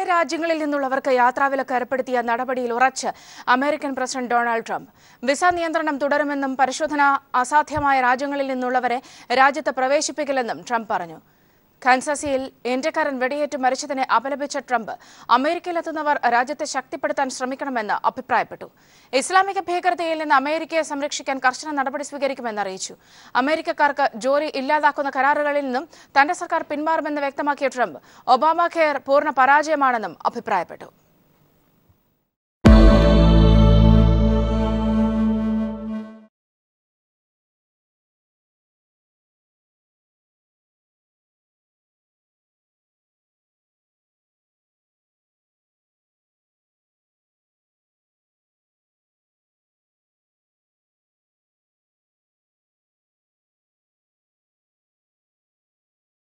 ഏഴ് രാജ്യങ്ങളിൽ നിന്നുള്ളവർക്ക് യാത്രാവിലക്ക് ഏർപ്പെടുത്തിയ നടപടിയിൽ ഉറച്ച് American president Donald Trump visa നിയന്ത്രണം തുടരുമെന്നും പരിശോധന അസാധ്യമായ രാജ്യങ്ങളിൽ നിന്നുള്ളവരെ രാജ്യത്ത് പ്രവേശിപ്പിക്കില്ലെന്നും ട്രംപ് പറഞ്ഞു കാൻസാസിയിൽ ഇന്ത്യക്കാരൻ വെടിയേറ്റ് മരിച്ചതിനെ അപലപിച്ച ട്രംപ് അമേരിക്കയിലെത്തുന്നവർ രാജ്യത്തെ ശക്തിപ്പെടുത്താൻ ശ്രമിക്കണമെന്ന് അഭിപ്രായപ്പെട്ടു ഇസ്ലാമിക ഭീകരതയിൽ നിന്ന് അമേരിക്കയെ സംരക്ഷിക്കാൻ കർശന നടപടി സ്വീകരിക്കുമെന്ന് അറിയിച്ചു അമേരിക്കക്കാർക്ക് ജോലി ഇല്ലാതാക്കുന്ന കരാറുകളിൽ നിന്നും തന്റെ സർക്കാർ പിന്മാറുമെന്ന് വ്യക്തമാക്കിയ ട്രംപ് ഒബാമ കെയർ പൂർണ്ണ പരാജയമാണെന്നും അഭിപ്രായപ്പെട്ടു